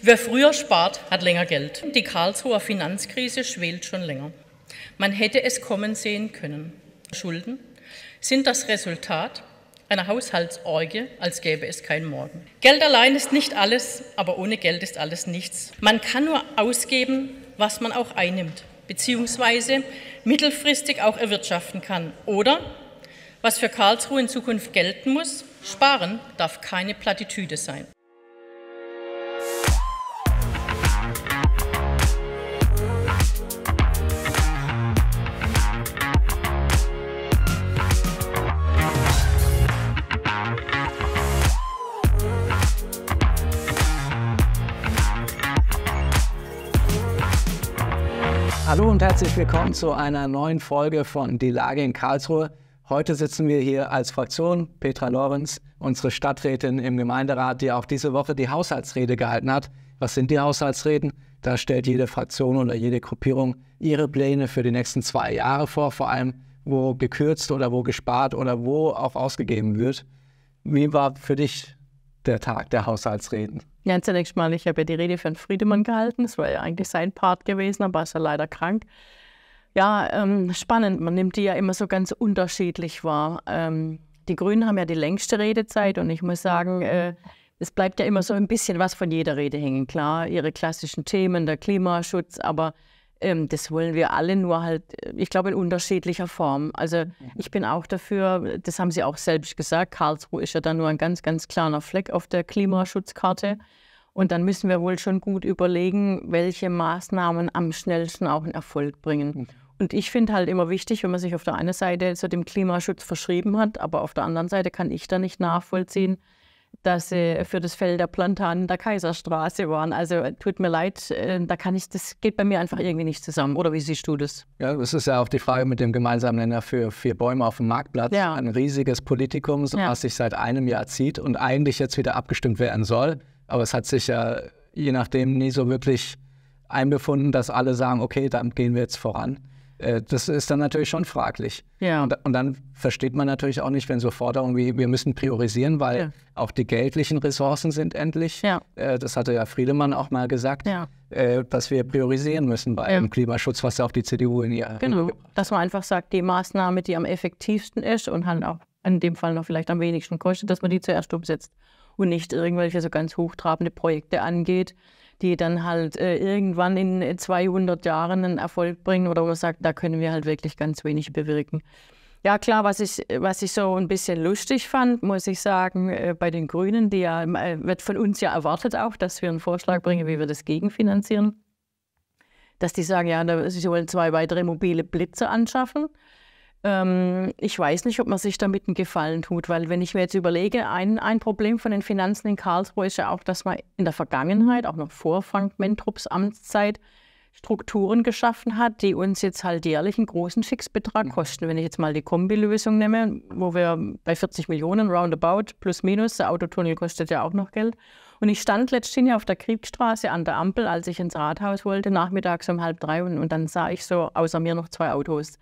Wer früher spart, hat länger Geld. Die Karlsruher Finanzkrise schwelt schon länger. Man hätte es kommen sehen können. Schulden sind das Resultat einer Haushaltsorgie, als gäbe es keinen Morgen. Geld allein ist nicht alles, aber ohne Geld ist alles nichts. Man kann nur ausgeben, was man auch einnimmt, beziehungsweise mittelfristig auch erwirtschaften kann. Oder, was für Karlsruhe in Zukunft gelten muss, sparen darf keine Plattitüde sein. Hallo und herzlich willkommen zu einer neuen Folge von Die Lage in Karlsruhe. Heute sitzen wir hier als Fraktion, Petra Lorenz, unsere Stadträtin im Gemeinderat, die auch diese Woche die Haushaltsrede gehalten hat. Was sind die Haushaltsreden? Da stellt jede Fraktion oder jede Gruppierung ihre Pläne für die nächsten zwei Jahre vor, vor allem wo gekürzt oder wo gespart oder wo auch ausgegeben wird. Wie war für dich der Tag der Haushaltsreden? Ja, zunächst mal, ich habe ja die Rede für Herrn Friedemann gehalten. Das war ja eigentlich sein Part gewesen, aber ist er leider krank. Ja, ähm, spannend. Man nimmt die ja immer so ganz unterschiedlich wahr. Ähm, die Grünen haben ja die längste Redezeit und ich muss sagen, äh, es bleibt ja immer so ein bisschen was von jeder Rede hängen. Klar, ihre klassischen Themen, der Klimaschutz, aber ähm, das wollen wir alle, nur halt, äh, ich glaube, in unterschiedlicher Form. Also mhm. ich bin auch dafür, das haben Sie auch selbst gesagt, Karlsruhe ist ja dann nur ein ganz, ganz kleiner Fleck auf der Klimaschutzkarte. Und dann müssen wir wohl schon gut überlegen, welche Maßnahmen am schnellsten auch einen Erfolg bringen. Mhm. Und ich finde halt immer wichtig, wenn man sich auf der einen Seite zu so dem Klimaschutz verschrieben hat, aber auf der anderen Seite kann ich da nicht nachvollziehen, dass sie für das Feld der Plantanen der Kaiserstraße waren. Also tut mir leid, äh, da kann ich, das geht bei mir einfach irgendwie nicht zusammen. Oder wie siehst du das? Ja, das ist ja auch die Frage mit dem gemeinsamen Nenner für vier Bäume auf dem Marktplatz. Ja. Ein riesiges Politikum, so ja. was sich seit einem Jahr zieht und eigentlich jetzt wieder abgestimmt werden soll. Aber es hat sich ja je nachdem nie so wirklich einbefunden, dass alle sagen, okay, dann gehen wir jetzt voran. Äh, das ist dann natürlich schon fraglich. Ja. Und, und, dann versteht man natürlich auch nicht, wenn so Forderungen wie wir müssen priorisieren, weil ja. auch die geldlichen Ressourcen sind endlich. Ja. Äh, das hatte ja Friedemann auch mal gesagt, ja. Äh, dass wir priorisieren müssen bei beim Klimaschutz, was ja auch die CDU in ihr. Genau, dass man einfach sagt, die Maßnahme, die am effektivsten ist und halt auch in dem Fall noch vielleicht am wenigsten kostet, dass man die zuerst umsetzt und nicht irgendwelche so ganz hochtrabende Projekte angeht, die dann halt äh, irgendwann in 200 äh, Jahren einen Erfolg bringen oder wo sagt, da können wir halt wirklich ganz wenig bewirken. Ja klar, was ich, was ich so ein bisschen lustig fand, muss ich sagen, äh, bei den Grünen, die ja, äh, wird von uns ja erwartet auch, dass wir einen Vorschlag bringen, wie wir das gegenfinanzieren, dass die sagen, ja, sie wollen zwei weitere mobile Blitze anschaffen ähm, ich weiß nicht, ob man sich damit einen Gefallen tut, weil wenn ich mir jetzt überlege, ein, ein Problem von den Finanzen in Karlsruhe ist ja auch, dass man in der Vergangenheit, auch noch vor Frank Mentrups Amtszeit, Strukturen geschaffen hat, die uns jetzt halt jährlich einen großen Fixbetrag mhm. kosten. Wenn ich jetzt mal die Kombilösung nehme, wo wir bei 40 Millionen roundabout plus minus, der Autotunnel kostet ja auch noch Geld. Und ich stand letztendlich auf der Kriegsstraße an der Ampel, als ich ins Rathaus wollte, nachmittags um halb drei und, und dann sah ich so außer mir noch zwei Autos.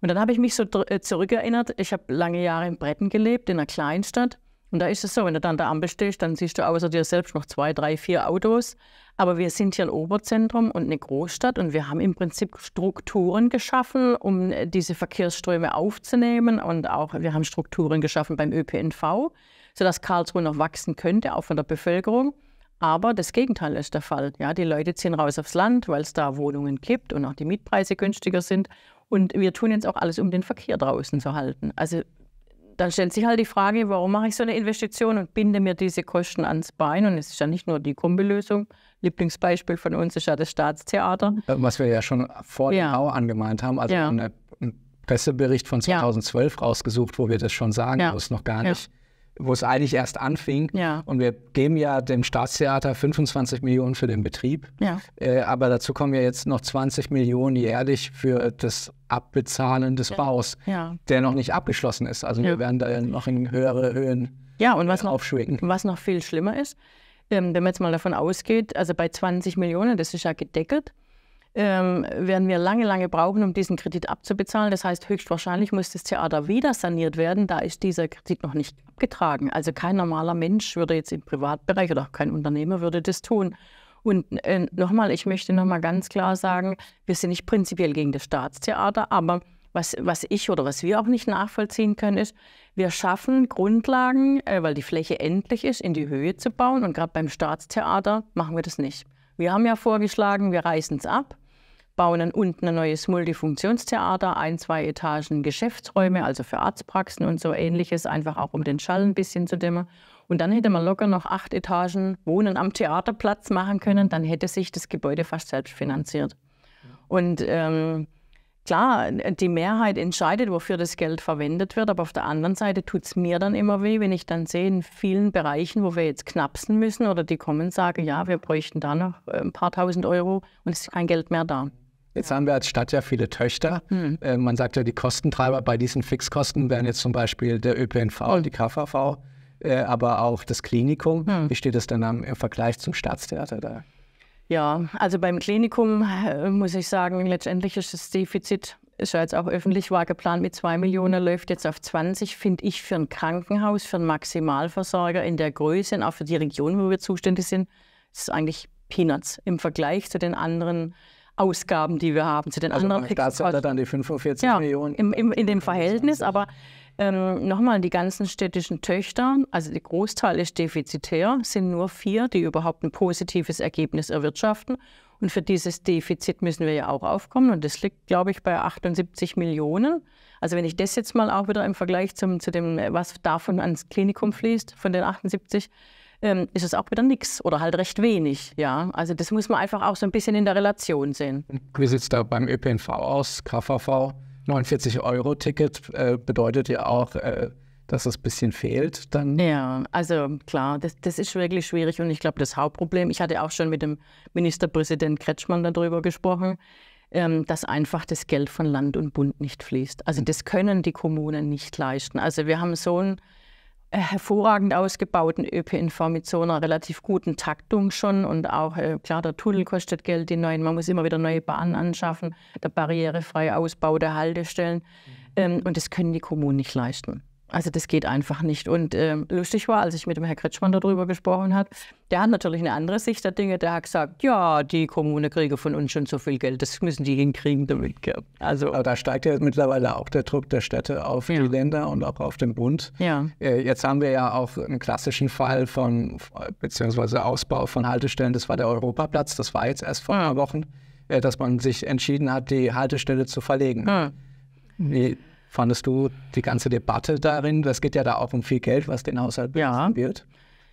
Und dann habe ich mich so äh, zurückerinnert, ich habe lange Jahre in Bretten gelebt, in einer Kleinstadt. Und da ist es so, wenn du dann an der Ampel stehst, dann siehst du außer dir selbst noch zwei, drei, vier Autos. Aber wir sind hier ein Oberzentrum und eine Großstadt und wir haben im Prinzip Strukturen geschaffen, um äh, diese Verkehrsströme aufzunehmen. Und auch wir haben Strukturen geschaffen beim ÖPNV, sodass Karlsruhe noch wachsen könnte, auch von der Bevölkerung. Aber das Gegenteil ist der Fall. Ja, die Leute ziehen raus aufs Land, weil es da Wohnungen gibt und auch die Mietpreise günstiger sind. Und wir tun jetzt auch alles, um den Verkehr draußen zu halten. Also dann stellt sich halt die Frage, warum mache ich so eine Investition und binde mir diese Kosten ans Bein? Und es ist ja nicht nur die Kombilösung. Lieblingsbeispiel von uns ist ja das Staatstheater. Äh, was wir ja schon vor ja. Hau angemahnt haben, also ja. ein Pressebericht von 2012 ja. rausgesucht, wo wir das schon sagen, ja. wo es noch gar nicht wo es eigentlich erst anfing. Ja. Und wir geben ja dem Staatstheater 25 Millionen für den Betrieb. Ja. Äh, aber dazu kommen ja jetzt noch 20 Millionen jährlich für das Abbezahlen des Baus, ja. der noch nicht abgeschlossen ist. Also wir werden da noch in höhere Höhen ja, und was noch, aufschwingen. Was noch viel schlimmer ist, ähm, wenn man jetzt mal davon ausgeht, also bei 20 Millionen, das ist ja gedeckelt ähm, werden wir lange, lange brauchen, um diesen Kredit abzubezahlen. Das heißt, höchstwahrscheinlich muss das Theater wieder saniert werden. Da ist dieser Kredit noch nicht abgetragen. Also kein normaler Mensch würde jetzt im Privatbereich oder auch kein Unternehmer würde das tun. Und äh, nochmal, ich möchte nochmal ganz klar sagen, wir sind nicht prinzipiell gegen das Staatstheater, aber was, was ich oder was wir auch nicht nachvollziehen können, ist, wir schaffen Grundlagen, äh, weil die Fläche endlich ist, in die Höhe zu bauen. Und gerade beim Staatstheater machen wir das nicht. Wir haben ja vorgeschlagen, wir reißen es ab bauen unten ein neues Multifunktionstheater, ein, zwei Etagen Geschäftsräume, also für Arztpraxen und so ähnliches, einfach auch um den Schall ein bisschen zu dämmen. Und dann hätte man locker noch acht Etagen Wohnen am Theaterplatz machen können, dann hätte sich das Gebäude fast selbst finanziert. Und ähm, klar, die Mehrheit entscheidet, wofür das Geld verwendet wird, aber auf der anderen Seite tut es mir dann immer weh, wenn ich dann sehe, in vielen Bereichen, wo wir jetzt knapsen müssen oder die kommen und sagen, ja, wir bräuchten da noch äh, ein paar tausend Euro und es ist kein Geld mehr da. Jetzt ja. haben wir als Stadt ja viele Töchter. Mhm. Äh, man sagt ja, die Kostentreiber bei diesen Fixkosten wären jetzt zum Beispiel der ÖPNV, hm. die KVV, äh, aber auch das Klinikum. Mhm. Wie steht es denn im Vergleich zum Staatstheater da? Ja, also beim Klinikum äh, muss ich sagen, letztendlich ist das Defizit, ist ja jetzt auch öffentlich, war geplant mit zwei Millionen, läuft jetzt auf 20, finde ich für ein Krankenhaus, für einen Maximalversorger in der Größe und auch für die Region, wo wir zuständig sind, ist es eigentlich Peanuts im Vergleich zu den anderen äh, Ausgaben, die wir haben, zu den also anderen Fixkosten. Das hat dann die 45 ja, Millionen. Im, im, in dem Verhältnis, aber ähm, nochmal, die ganzen städtischen Töchter, also der Großteil ist defizitär, sind nur vier, die überhaupt ein positives Ergebnis erwirtschaften. Und für dieses Defizit müssen wir ja auch aufkommen. Und das liegt, glaube ich, bei 78 Millionen. Also wenn ich das jetzt mal auch wieder im Vergleich zum, zu dem, was davon ans Klinikum fließt, von den 78, ähm, ist es auch wieder nichts oder halt recht wenig. Ja, also das muss man einfach auch so ein bisschen in der Relation sehen. Wie sieht es da beim ÖPNV aus, KVV? 49 Euro Ticket äh, bedeutet ja auch, äh, dass das bisschen fehlt dann. Ja, also klar, das, das ist wirklich schwierig und ich glaube, das Hauptproblem, ich hatte auch schon mit dem Ministerpräsident Kretschmann darüber gesprochen, ähm, dass einfach das Geld von Land und Bund nicht fließt. Also hm. das können die Kommunen nicht leisten. Also wir haben so ein äh, hervorragend ausgebauten ÖPNV mit so einer relativ guten Taktung schon und auch äh, klar, der Tunnel kostet Geld, die neuen, man muss immer wieder neue Bahnen anschaffen, der barrierefreie Ausbau der Haltestellen mhm. Ähm, und das können die Kommunen nicht leisten. Also das geht einfach nicht. Und äh, lustig war, als ich mit dem Herrn Kretschmann darüber gesprochen habe, der hat natürlich eine andere Sicht der Dinge. Der hat gesagt, ja, die Kommune kriege von uns schon so viel Geld, das müssen die hinkriegen damit. Also, Aber da steigt ja mittlerweile auch der Druck der Städte auf ja. die Länder und auch auf den Bund. Ja. Äh, jetzt haben wir ja auch einen klassischen Fall von, beziehungsweise Ausbau von Haltestellen, das war der Europaplatz, das war jetzt erst vor ein paar Wochen, äh, dass man sich entschieden hat, die Haltestelle zu verlegen. Ja. Wie, Fandest du die ganze Debatte darin, das geht ja da auch um viel Geld, was den Haushalt ja. wird?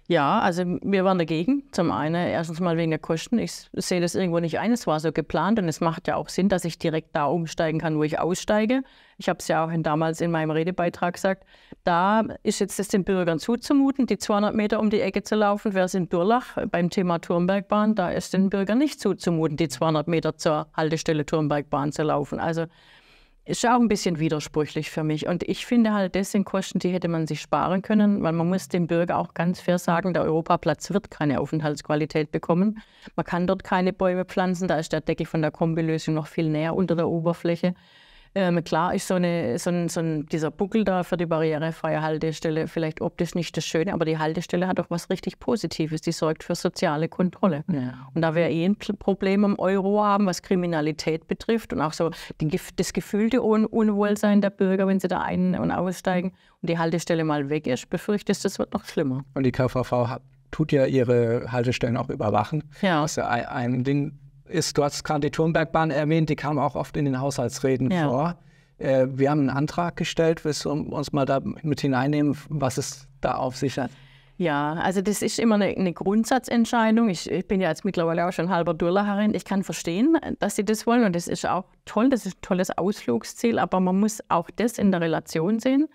Ja, also wir waren dagegen. Zum einen erstens mal wegen der Kosten. Ich sehe das irgendwo nicht ein. Es war so geplant und es macht ja auch Sinn, dass ich direkt da umsteigen kann, wo ich aussteige. Ich habe es ja auch in, damals in meinem Redebeitrag gesagt. Da ist jetzt das den Bürgern zuzumuten, die 200 Meter um die Ecke zu laufen. Wer ist in Durlach beim Thema Turmbergbahn, da ist den Bürgern nicht zuzumuten, die 200 Meter zur Haltestelle Turmbergbahn zu laufen. Also ist ja auch ein bisschen widersprüchlich für mich. Und ich finde halt, das sind Kosten, die hätte man sich sparen können, weil man muss dem Bürger auch ganz fair sagen, der Europaplatz wird keine Aufenthaltsqualität bekommen. Man kann dort keine Bäume pflanzen, da ist der Deckel von der Kombilösung noch viel näher unter der Oberfläche. Ähm, klar ist so, eine, so, ein, so ein, dieser Buckel da für die barrierefreie Haltestelle vielleicht optisch nicht das Schöne, aber die Haltestelle hat auch was richtig Positives. Die sorgt für soziale Kontrolle. Ja. Und da wir eh ein Problem am Euro haben, was Kriminalität betrifft und auch so die, das gefühlte Un Unwohlsein der Bürger, wenn sie da ein- und aussteigen und die Haltestelle mal weg ist, befürchte ich, das wird noch schlimmer. Und die KVV hat tut ja ihre Haltestellen auch überwachen. Ja. Das ja ein, ein Ding, ist, du hast gerade die Turmbergbahn erwähnt, die kam auch oft in den Haushaltsreden ja. vor. Äh, wir haben einen Antrag gestellt, willst du uns mal da mit hineinnehmen, was es da auf sich hat? Ja, also das ist immer eine, eine Grundsatzentscheidung. Ich, ich, bin ja jetzt mittlerweile auch schon halber Durlacherin. Ich kann verstehen, dass sie das wollen und das ist auch toll, das ist ein tolles Ausflugsziel, aber man muss auch das in der Relation sehen.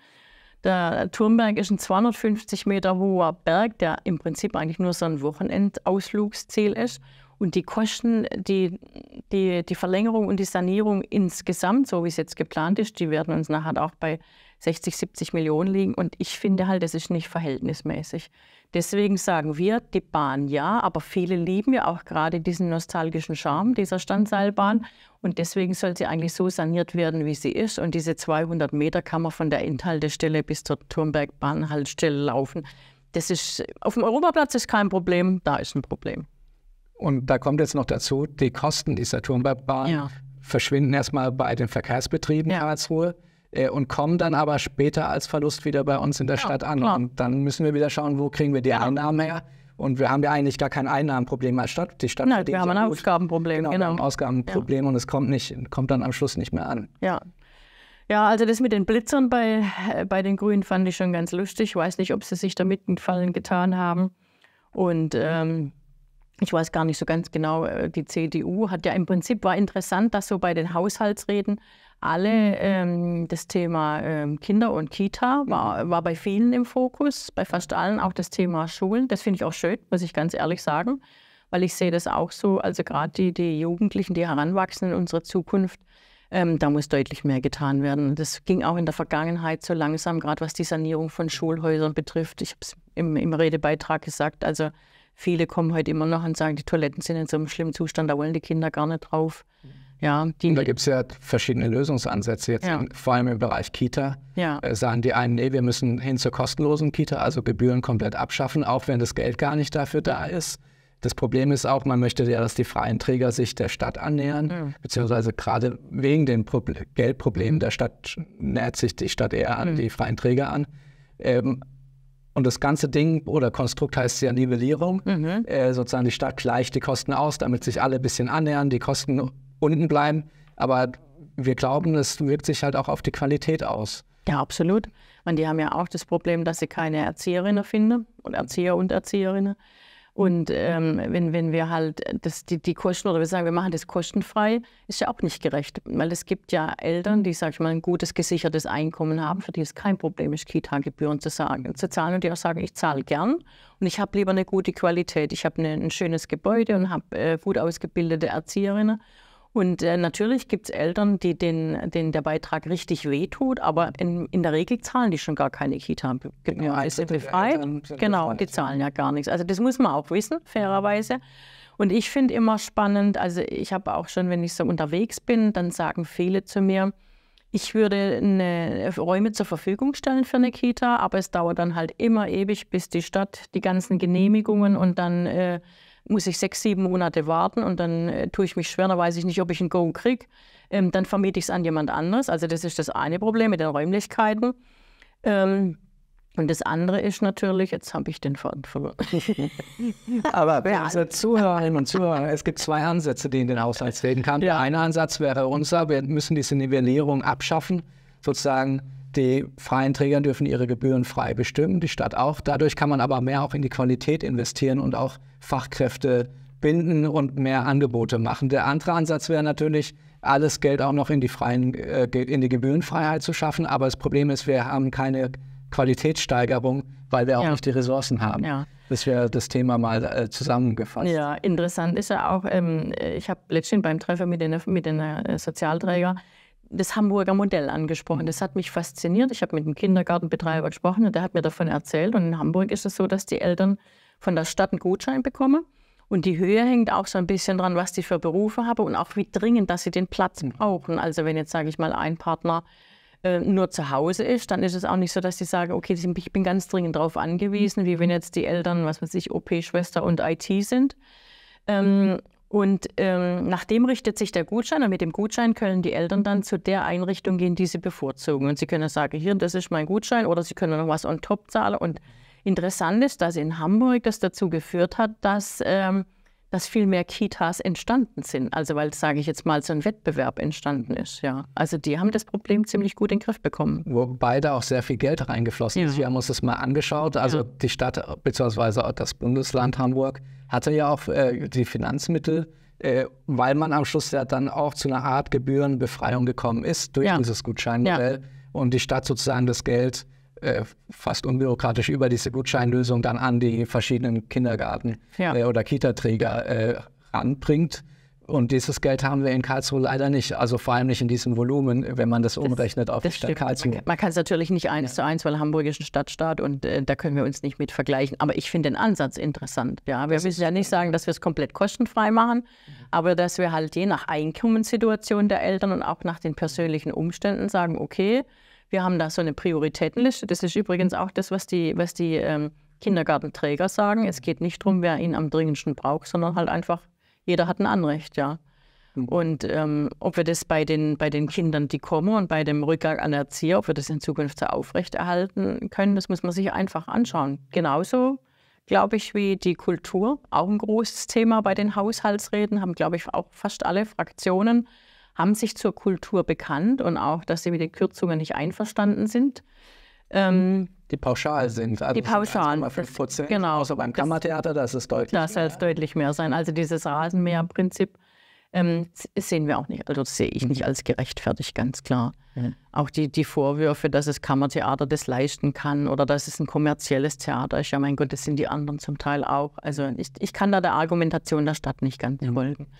Der Turmberg ist ein 250 Meter hoher Berg, der im Prinzip eigentlich nur so ein Wochenendausflugsziel ist. Und die Kosten, die, die, die Verlängerung und die Sanierung insgesamt, so wie es jetzt geplant ist, die werden uns nachher auch bei 60, 70 Millionen liegen. Und ich finde halt, das ist nicht verhältnismäßig. Deswegen sagen wir, die Bahn ja, aber viele lieben ja auch gerade diesen nostalgischen Charme dieser Standseilbahn. Und deswegen soll sie eigentlich so saniert werden, wie sie ist. Und diese 200 Meter kann man von der Endhaltestelle bis zur Turmbergbahnhaltestelle laufen. Das ist auf dem Europaplatz ist kein Problem, da ist ein Problem. Und da kommt jetzt noch dazu, die Kosten dieser Turmbahn ja. verschwinden erstmal bei den Verkehrsbetrieben ja. in Karlsruhe äh, und kommen dann aber später als Verlust wieder bei uns in der ja, Stadt an. Klar. Und dann müssen wir wieder schauen, wo kriegen wir die Einnahmen her. Und wir haben ja eigentlich gar kein Einnahmenproblem als Stadt. Die Stadt Nein, wir genau, genau. haben ein Ausgabenproblem. Genau, genau. Ein Ausgabenproblem und es kommt, nicht, kommt dann am Schluss nicht mehr an. Ja, ja, also das mit den Blitzern bei, äh, bei den Grünen fand ich schon ganz lustig. Ich weiß nicht, ob sie sich damit einen Gefallen getan haben. Und ähm, ich weiß gar nicht so ganz genau, äh, die CDU hat ja im Prinzip war interessant, dass so bei den Haushaltsreden alle mhm. ähm, das Thema ähm, Kinder und Kita war, mhm. war bei vielen im Fokus, bei fast allen auch das Thema Schulen. Das finde ich auch schön, muss ich ganz ehrlich sagen, weil ich sehe das auch so, also gerade die, die Jugendlichen, die heranwachsen in unsere Zukunft, ähm, da muss deutlich mehr getan werden. Das ging auch in der Vergangenheit so langsam, gerade was die Sanierung von Schulhäusern betrifft. Ich habe es im, im Redebeitrag gesagt, also Viele kommen heute halt immer noch und sagen, die Toiletten sind in so einem schlimmen Zustand, da wollen die Kinder gar nicht drauf. Mhm. Ja, die, da gibt es ja verschiedene Lösungsansätze jetzt, ja. vor allem im Bereich Kita. Ja. Äh, sagen die einen, nee, wir müssen hin zur kostenlosen Kita, also Gebühren komplett abschaffen, auch wenn das Geld gar nicht dafür da ist. Das Problem ist auch, man möchte ja, dass die freien Träger sich der Stadt annähern, mhm. beziehungsweise gerade wegen den Proble Geldproblemen der Stadt nähert sich die Stadt eher an mhm. die freien Träger an. Ähm, und das ganze Ding oder Konstrukt heißt ja Nivellierung. Mhm. Äh, sozusagen die Stadt gleicht die Kosten aus, damit sich alle ein bisschen annähern, die Kosten unten bleiben. Aber wir glauben, es wirkt sich halt auch auf die Qualität aus. Ja, absolut. Und die haben ja auch das Problem, dass sie keine Erzieherinnen finden und Erzieher und Erzieherinnen. Mhm. Und ähm, wenn, wenn wir halt das, die, die Kosten oder wir sagen, wir machen das kostenfrei, ist ja auch nicht gerecht, weil es gibt ja Eltern, die, sag ich mal, ein gutes gesichertes Einkommen haben, für die es kein Problem ist, Kita-Gebühren zu, sagen, zu zahlen und die auch sagen, ich zahle gern und ich habe lieber eine gute Qualität. Ich habe ne, ein schönes Gebäude und habe äh, gut ausgebildete Erzieherinnen. Und äh, natürlich gibt es Eltern, die den, denen der Beitrag richtig wehtut, aber in, in der Regel zahlen die schon gar keine Kita. Genau, ja, ist befreit. Genau, die zahlen ja gar nichts. Also das muss man auch wissen, fairerweise. Und ich finde immer spannend, also ich habe auch schon, wenn ich so unterwegs bin, dann sagen viele zu mir, ich würde eine, Räume zur Verfügung stellen für eine Kita, aber es dauert dann halt immer ewig, bis die Stadt die ganzen Genehmigungen und dann äh, muss ich sechs, sieben Monate warten und dann äh, tue ich mich schwer, dann weiß ich nicht, ob ich einen Go kriege. Ähm, dann vermiete ich es an jemand anderes. Also das ist das eine Problem mit den Räumlichkeiten. Ähm, und das andere ist natürlich, jetzt habe ich den Faden verloren. Aber für unsere also Zuhörerinnen und Zuhörer, es gibt zwei Ansätze, die in den Haushalt treten kann. Ja. Der eine Ansatz wäre unser, wir müssen diese Nivellierung abschaffen. Sozusagen, die freien Träger dürfen ihre Gebühren frei bestimmen, die Stadt auch. Dadurch kann man aber mehr auch in die Qualität investieren und auch Fachkräfte binden und mehr Angebote machen. Der andere Ansatz wäre natürlich, alles Geld auch noch in die, freien, äh, in die Gebührenfreiheit zu schaffen. Aber das Problem ist, wir haben keine Qualitätssteigerung, weil wir auch ja. nicht die Ressourcen haben. Ja. Das wäre das Thema mal äh, zusammengefasst. Ja, interessant ist ja auch, ähm, ich habe letztens beim Treffen mit den, mit den äh, Sozialträgern das Hamburger Modell angesprochen. Das hat mich fasziniert. Ich habe mit einem Kindergartenbetreiber gesprochen und der hat mir davon erzählt. Und in Hamburg ist es so, dass die Eltern von der Stadt einen Gutschein bekomme. Und die Höhe hängt auch so ein bisschen dran, was ich für Berufe habe und auch wie dringend, dass sie den Platz mhm. brauchen. Also wenn jetzt, sage ich mal, ein Partner äh, nur zu Hause ist, dann ist es auch nicht so, dass sie sagen, okay, ich bin ganz dringend darauf angewiesen, wie wenn mhm. jetzt die Eltern, was weiß ich, OP-Schwester und IT sind. Ähm, und ähm, nach richtet sich der Gutschein und mit dem Gutschein können die Eltern dann mhm. zu der Einrichtung gehen, die sie bevorzugen. Und sie können sagen, hier, das ist mein Gutschein oder sie können noch was on top zahlen und Interessant ist, dass in Hamburg das dazu geführt hat, dass, ähm, dass viel mehr Kitas entstanden sind. Also weil, sage ich jetzt mal, so ein Wettbewerb entstanden ist. Ja. Also die haben das Problem ziemlich gut in den Griff bekommen. Wobei da auch sehr viel Geld reingeflossen ja. ist. Wir haben uns das mal angeschaut. Also ja. die Stadt bzw. das Bundesland Hamburg hatte ja auch äh, die Finanzmittel äh, weil man am Schluss ja dann auch zu einer Art Gebührenbefreiung gekommen ist durch ja. dieses Gutscheinmodell ja. und die Stadt sozusagen das Geld äh, fast unbürokratisch über diese Gutscheinlösung dann an die verschiedenen Kindergarten- ja. äh, oder Kitaträger äh, ranbringt. Und dieses Geld haben wir in Karlsruhe leider nicht. Also vor allem nicht in diesem Volumen, wenn man das umrechnet auf das die Stadt stimmt. Karlsruhe. Man kann es natürlich nicht eins ja. zu eins, weil Hamburg ist ein Stadtstaat und äh, da können wir uns nicht mit vergleichen. Aber ich finde den Ansatz interessant. Ja, wir das müssen ja nicht sagen, dass wir es komplett kostenfrei machen, mhm. aber dass wir halt je nach Einkommenssituation der Eltern und auch nach den persönlichen Umständen sagen, okay, wir haben da so eine Prioritätenliste. Das ist übrigens auch das, was die, was die ähm, Kindergartenträger sagen. Es geht nicht darum, wer ihn am dringendsten braucht, sondern halt einfach, jeder hat ein Anrecht, ja. Hm. Und ähm, ob wir das bei den, bei den Kindern, die kommen und bei dem Rückgang an Erzieher, ob wir das in Zukunft so aufrechterhalten können, das muss man sich einfach anschauen. Genauso, glaube ich, wie die Kultur, auch ein großes Thema bei den Haushaltsreden, haben, glaube ich, auch fast alle Fraktionen haben sich zur Kultur bekannt und auch, dass sie mit den Kürzungen nicht einverstanden sind. Ähm, die pauschal sind. Also die pauschalen. Genau. Außer beim Kammertheater, das ist deutlich Das soll es deutlich mehr sein. Also dieses Rasenmäherprinzip ähm, sehen wir auch nicht, also das sehe ich nicht mhm. als gerechtfertigt, ganz klar. Ja. Mhm. Auch die, die Vorwürfe, dass das Kammertheater das leisten kann oder dass es ein kommerzielles Theater ist, ja mein Gott, das sind die anderen zum Teil auch. Also ich, ich kann da der Argumentation der Stadt nicht ganz mhm. folgen. Ja.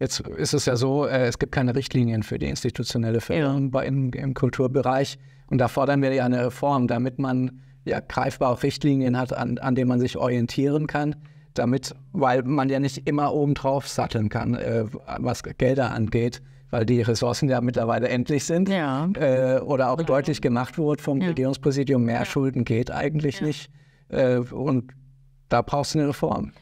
Jetzt ist es ja so, äh, es gibt keine Richtlinien für die institutionelle Förderung ja. im, im Kulturbereich. Und da fordern wir ja eine Reform, damit man ja greifbar auch Richtlinien hat, an, an denen man sich orientieren kann, damit, weil man ja nicht immer obendrauf satteln kann, äh, was Gelder angeht, weil die Ressourcen ja mittlerweile endlich sind. Ja. Äh, oder auch ja. deutlich gemacht wurde vom ja. Regierungspräsidium, mehr Schulden geht eigentlich nicht. Äh, und da brauchst du eine Reform.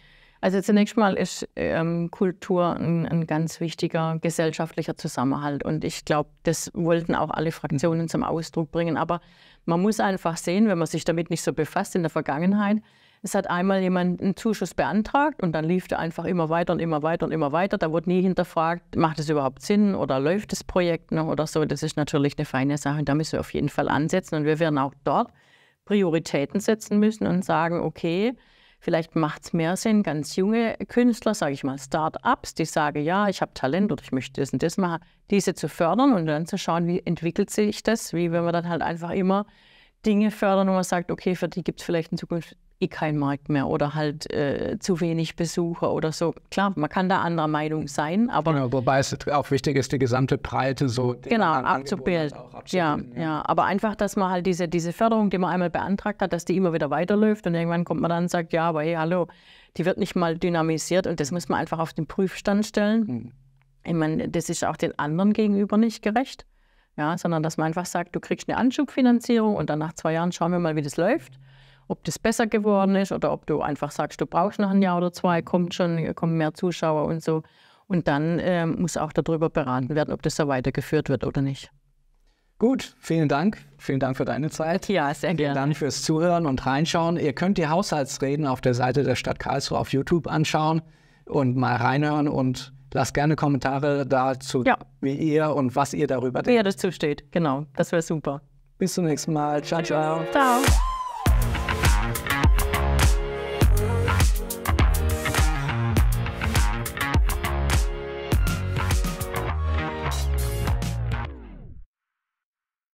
Also zunächst mal ist ähm, Kultur ein, ein, ganz wichtiger gesellschaftlicher Zusammenhalt. Und ich glaube, das wollten auch alle Fraktionen zum Ausdruck bringen. Aber man muss einfach sehen, wenn man sich damit nicht so befasst in der Vergangenheit, es hat einmal jemand einen Zuschuss beantragt und dann lief der einfach immer weiter und immer weiter und immer weiter. Da wurde nie hinterfragt, macht es überhaupt Sinn oder läuft das Projekt noch oder so. Das ist natürlich eine feine Sache und da müssen wir auf jeden Fall ansetzen. Und wir werden auch dort Prioritäten setzen müssen und sagen, okay, Vielleicht macht es mehr Sinn, ganz junge Künstler, sage ich mal, Start-ups, die sagen, ja, ich habe Talent oder ich möchte das und das machen, diese zu fördern und dann zu schauen, wie entwickelt sich das, wie wenn man dann halt einfach immer Dinge fördern, und man sagt, okay, für die gibt es vielleicht in Zukunft eh kein Markt mehr oder halt äh, zu wenig Besucher oder so. Klar, man kann da anderer Meinung sein, aber. Genau, wobei es auch wichtig ist, die gesamte Breite so genau, halt abzubilden. Ja, ja, ja, aber einfach, dass man halt diese, diese Förderung, die man einmal beantragt hat, dass die immer wieder weiterläuft und irgendwann kommt man dann und sagt, ja, aber hey, hallo, die wird nicht mal dynamisiert und das muss man einfach auf den Prüfstand stellen. Hm. Ich meine, das ist auch den anderen gegenüber nicht gerecht. Ja, sondern dass man einfach sagt, du kriegst eine Anschubfinanzierung und dann nach zwei Jahren schauen wir mal, wie das läuft ob das besser geworden ist oder ob du einfach sagst, du brauchst noch ein Jahr oder zwei, kommt schon, kommen mehr Zuschauer und so. Und dann äh, muss auch darüber beraten werden, ob das so weitergeführt wird oder nicht. Gut, vielen Dank. Vielen Dank für deine Zeit. Ja, sehr gerne. Vielen Dank fürs Zuhören und Reinschauen. Ihr könnt die Haushaltsreden auf der Seite der Stadt Karlsruhe auf YouTube anschauen und mal reinhören und lasst gerne Kommentare dazu, ja. wie ihr und was ihr darüber denkt. Wie ihr dazu steht, genau. Das wäre super. Bis zum nächsten Mal. Ciao, ciao. Ciao.